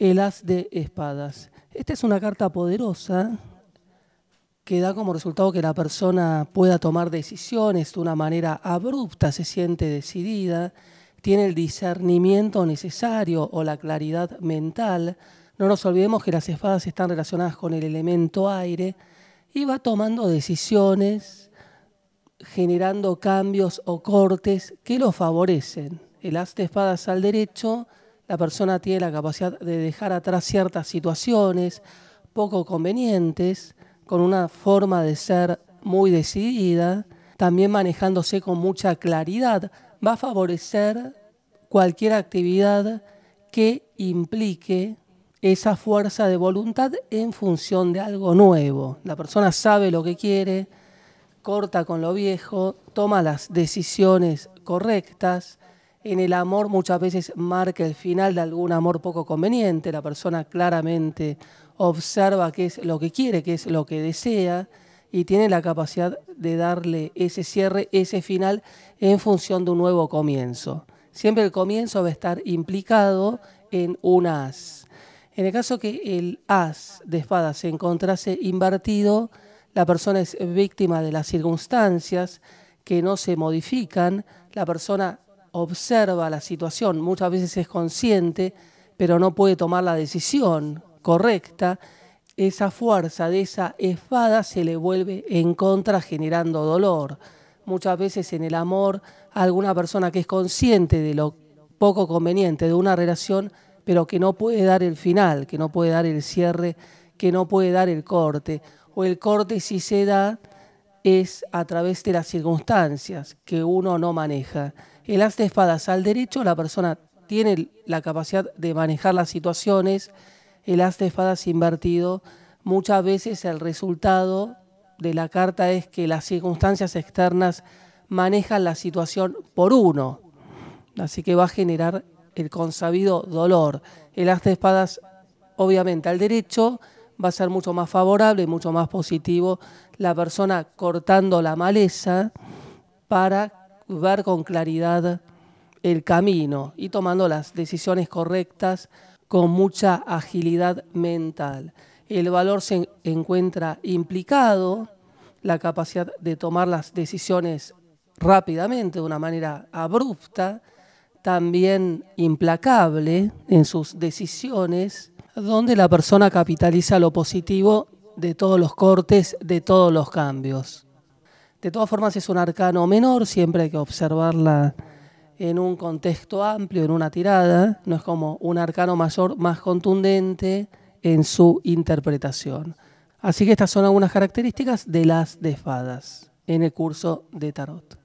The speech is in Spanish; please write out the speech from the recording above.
el as de espadas. Esta es una carta poderosa que da como resultado que la persona pueda tomar decisiones de una manera abrupta, se siente decidida, tiene el discernimiento necesario o la claridad mental. No nos olvidemos que las espadas están relacionadas con el elemento aire y va tomando decisiones, generando cambios o cortes que lo favorecen. El as de espadas al derecho la persona tiene la capacidad de dejar atrás ciertas situaciones poco convenientes, con una forma de ser muy decidida, también manejándose con mucha claridad, va a favorecer cualquier actividad que implique esa fuerza de voluntad en función de algo nuevo. La persona sabe lo que quiere, corta con lo viejo, toma las decisiones correctas, en el amor muchas veces marca el final de algún amor poco conveniente, la persona claramente observa qué es lo que quiere, qué es lo que desea y tiene la capacidad de darle ese cierre, ese final en función de un nuevo comienzo. Siempre el comienzo va a estar implicado en un as. En el caso que el as de espada se encontrase invertido, la persona es víctima de las circunstancias que no se modifican, la persona observa la situación, muchas veces es consciente, pero no puede tomar la decisión correcta, esa fuerza de esa espada se le vuelve en contra generando dolor. Muchas veces en el amor, alguna persona que es consciente de lo poco conveniente de una relación, pero que no puede dar el final, que no puede dar el cierre, que no puede dar el corte, o el corte si se da es a través de las circunstancias que uno no maneja. El as de espadas al derecho, la persona tiene la capacidad de manejar las situaciones. El as de espadas invertido, muchas veces el resultado de la carta es que las circunstancias externas manejan la situación por uno. Así que va a generar el consabido dolor. El as de espadas, obviamente, al derecho va a ser mucho más favorable y mucho más positivo la persona cortando la maleza para ver con claridad el camino y tomando las decisiones correctas con mucha agilidad mental. El valor se encuentra implicado, la capacidad de tomar las decisiones rápidamente, de una manera abrupta, también implacable en sus decisiones donde la persona capitaliza lo positivo de todos los cortes, de todos los cambios. De todas formas es un arcano menor, siempre hay que observarla en un contexto amplio, en una tirada, no es como un arcano mayor más contundente en su interpretación. Así que estas son algunas características de las desfadas en el curso de tarot.